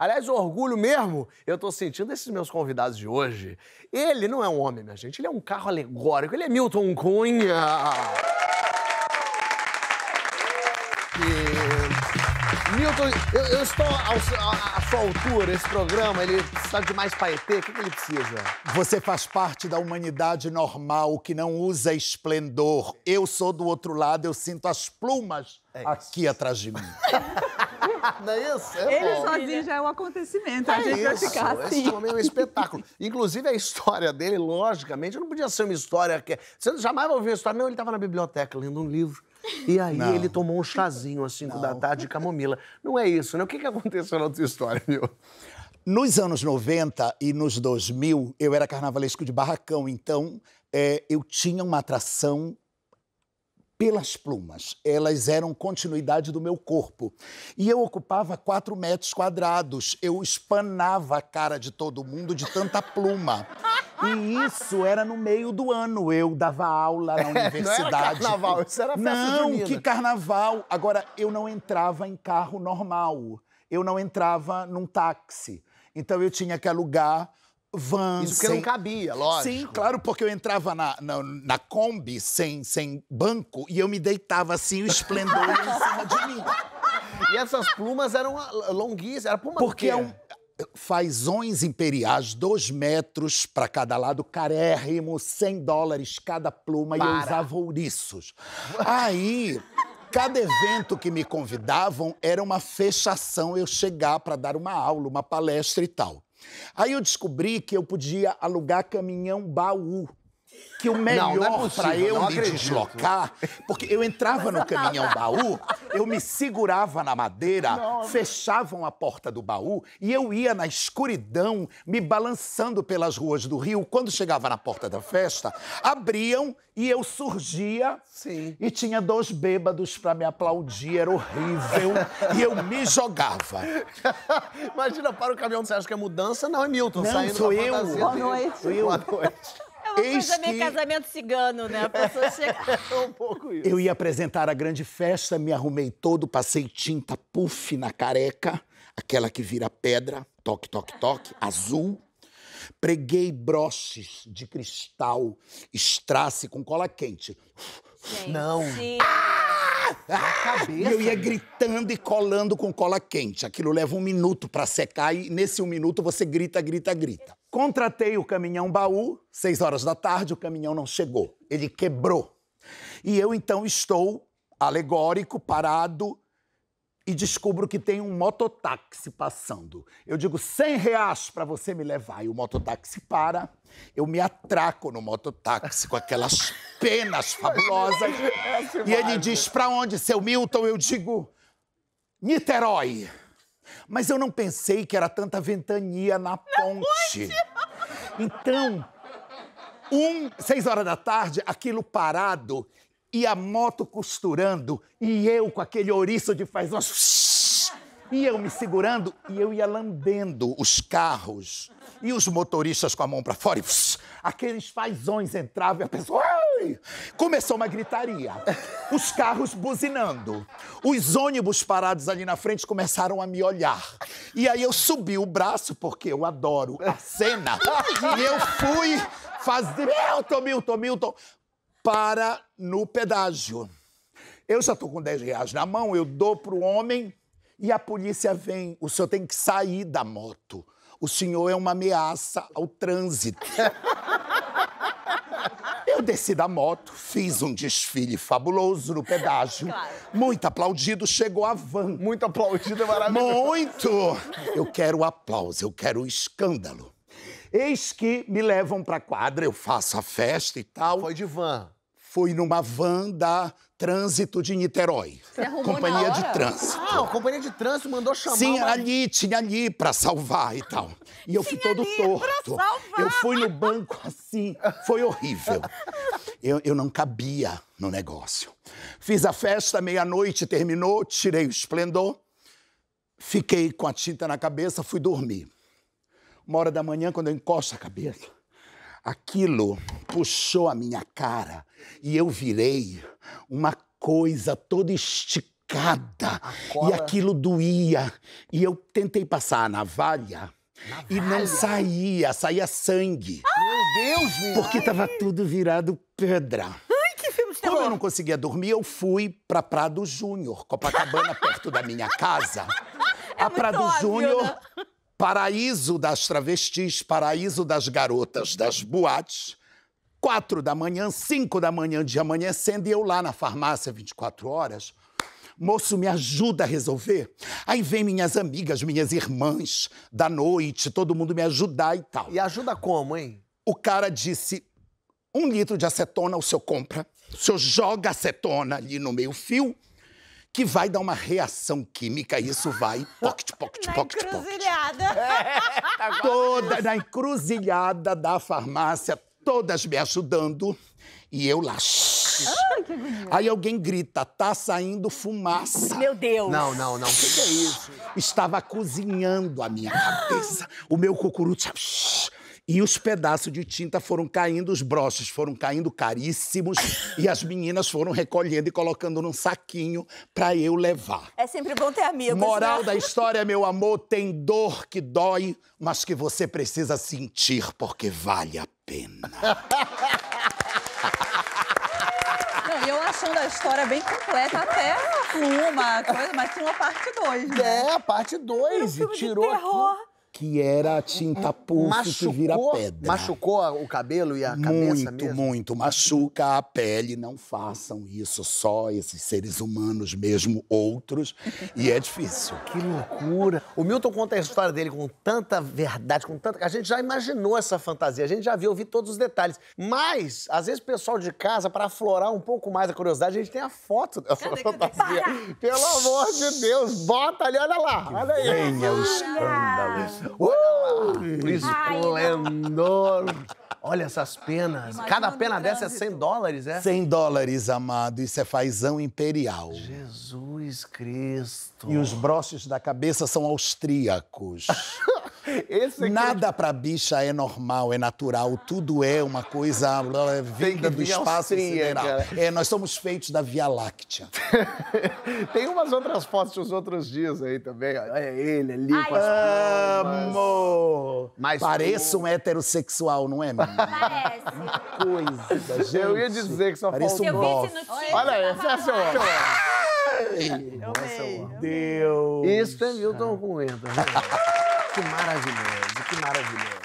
Aliás, o orgulho mesmo, eu estou sentindo esses meus convidados de hoje. Ele não é um homem, minha gente, ele é um carro alegórico, ele é Milton Cunha. E... Milton, eu, eu estou à sua altura, esse programa, ele precisa de mais paetê, o que, que ele precisa? Você faz parte da humanidade normal, que não usa esplendor. Eu sou do outro lado, eu sinto as plumas é aqui atrás de mim. Não é isso? É Ele bom. sozinho já é um acontecimento. É a gente isso, vai ficar assim. Esse homem é um espetáculo. Inclusive, a história dele, logicamente, não podia ser uma história que. Você jamais vai ouvir a história. Não, ele estava na biblioteca lendo um livro. E aí não. ele tomou um chazinho às 5 da tarde de camomila. Não é isso, né? O que, que aconteceu na outra história, meu? Nos anos 90 e nos 2000, eu era carnavalesco de barracão, então é, eu tinha uma atração pelas plumas. Elas eram continuidade do meu corpo. E eu ocupava quatro metros quadrados. Eu espanava a cara de todo mundo de tanta pluma. E isso era no meio do ano. Eu dava aula na universidade. não era carnaval, isso era festa Não, junina. que carnaval. Agora, eu não entrava em carro normal. Eu não entrava num táxi. Então, eu tinha que alugar isso que sem... não cabia, lógico. Sim, claro, porque eu entrava na, na, na, Kombi sem, sem banco e eu me deitava assim, o esplendor em cima de mim. E essas plumas eram ah, longuíssimas, era pluma Porque é um fazões imperiais, dois metros para cada lado, carérrimo, 100 dólares cada pluma para. e eu usava ouriços. Aí cada evento que me convidavam era uma fechação eu chegar para dar uma aula, uma palestra e tal. Aí eu descobri que eu podia alugar caminhão baú que o melhor é para eu me acredito. deslocar, porque eu entrava no caminhão baú, eu me segurava na madeira, não, fechavam a porta do baú e eu ia na escuridão, me balançando pelas ruas do Rio. Quando chegava na porta da festa, abriam e eu surgia Sim. e tinha dois bêbados para me aplaudir, era horrível, e eu me jogava. Imagina, para o caminhão, você acha que é mudança? Não, é Milton, não, saindo sou da eu. Boa noite. Boa noite uma coisa meio que... casamento cigano, né? A pessoa chega... é um pouco isso. Eu ia apresentar a grande festa, me arrumei todo, passei tinta puff na careca, aquela que vira pedra, toque, toque, toque, azul. Preguei broches de cristal, estrace com cola quente. Gente. Não. Sim. Ah! E eu ia gritando e colando com cola quente. Aquilo leva um minuto para secar e nesse um minuto você grita, grita, grita. Contratei o caminhão baú, seis horas da tarde, o caminhão não chegou. Ele quebrou. E eu então estou alegórico, parado, e descubro que tem um mototáxi passando. Eu digo cem reais para você me levar. E o mototáxi para, eu me atraco no mototáxi com aquelas penas fabulosas. É e ele diz: para onde, seu Milton? Eu digo: Niterói. Mas eu não pensei que era tanta ventania na, ponte. ponte. Então, um, seis horas da tarde, aquilo parado e a moto costurando e eu com aquele ouriço de faz umas... E eu me segurando e eu ia lambendo os carros. E os motoristas com a mão para fora e... Aqueles fazões entravam e a pessoa... Começou uma gritaria. Os carros buzinando. Os ônibus parados ali na frente começaram a me olhar. E aí eu subi o braço, porque eu adoro a cena. e eu fui fazer. É, Milton, Milton, Milton. Para no pedágio. Eu já tô com 10 reais na mão, eu dou pro homem e a polícia vem. O senhor tem que sair da moto. O senhor é uma ameaça ao trânsito. Eu desci da moto, fiz um desfile fabuloso no pedágio. Claro. Muito aplaudido, chegou a van. Muito aplaudido, é maravilhoso. Muito! Eu quero aplauso, eu quero escândalo. Eis que me levam pra quadra, eu faço a festa e tal. Foi de van. Fui numa van da Trânsito de Niterói. Você arrumou companhia de trânsito. Ah, a companhia de trânsito mandou chamar. Sim, ali, tinha ali pra salvar e tal. E eu tinha fui todo torto. Eu fui no banco assim, foi horrível. Eu, eu não cabia no negócio. Fiz a festa, meia-noite terminou, tirei o esplendor, fiquei com a tinta na cabeça, fui dormir. Uma hora da manhã, quando eu encosto a cabeça, aquilo puxou a minha cara e eu virei uma coisa toda esticada. E aquilo doía. E eu tentei passar a navalha. E não saía, saía sangue. Meu Deus, minha. Porque estava tudo virado pedra. Como eu não conseguia dormir, eu fui pra Prado Júnior, Copacabana, perto da minha casa. É a Prado Júnior né? paraíso das travestis, paraíso das garotas, das boates. Quatro da manhã, cinco da manhã de amanhecendo, e eu lá na farmácia 24 horas. Moço, me ajuda a resolver. Aí vem minhas amigas, minhas irmãs da noite, todo mundo me ajudar e tal. E ajuda como, hein? O cara disse: um litro de acetona o senhor compra, o senhor joga acetona ali no meio fio, que vai dar uma reação química e isso vai pocket, pocket, na pocket, encruzilhada. pocket. É, tá Toda na encruzilhada da farmácia, todas me ajudando e eu lá. ai ah, que bonito. Aí alguém grita, tá saindo fumaça. Meu Deus. Não, não, não. O que, que é isso? Estava cozinhando a minha cabeça, o meu cucurucho. E os pedaços de tinta foram caindo, os broches foram caindo caríssimos e as meninas foram recolhendo e colocando num saquinho para eu levar. É sempre bom ter amigos. Né? Moral né? da história, meu amor, tem dor que dói, mas que você precisa sentir porque vale a pena. Não, eu achando a história bem completa até pluma, coisa, mas tinha uma parte 2, né? É, a parte 2. Um e tirou. De terror. Aquilo que era tinta pulso que vira pedra. Machucou o cabelo e a muito, cabeça mesmo? Muito, muito. Machuca a pele. Não façam isso só esses seres humanos mesmo, outros. E é difícil. Que loucura. O Milton conta a história dele com tanta verdade, com tanta... A gente já imaginou essa fantasia, a gente já viu, ouvi todos os detalhes. Mas, às vezes, o pessoal de casa, para aflorar um pouco mais a curiosidade, a gente tem a foto dessa cadê, fantasia. Cadê? Pelo amor de Deus, bota ali, olha lá. olha aí. Venha o escândalo. Uh! Esplendor! Olha essas penas. Imagina Cada pena dessa é 100 dólares, é? 100 dólares, amado. Isso é fazão imperial. Jesus Cristo. E os broches da cabeça são austríacos. Esse é Nada que... pra bicha é normal, é natural. Tudo é uma coisa é vinda do assim, espaço é, sideral. É, nós somos feitos da Via Láctea. Tem umas outras fotos dos outros dias aí também. É ele ali Ai, com as Amo! Mas Pareça um heterossexual, não é, menina? Parece. Coisa, gente. Eu ia dizer que só Parece um bofe. Olha, essa é a sua. Ai, Nossa, meu Deus! Isso é Milton Cunha, tá Que maravilhoso, que maravilhoso.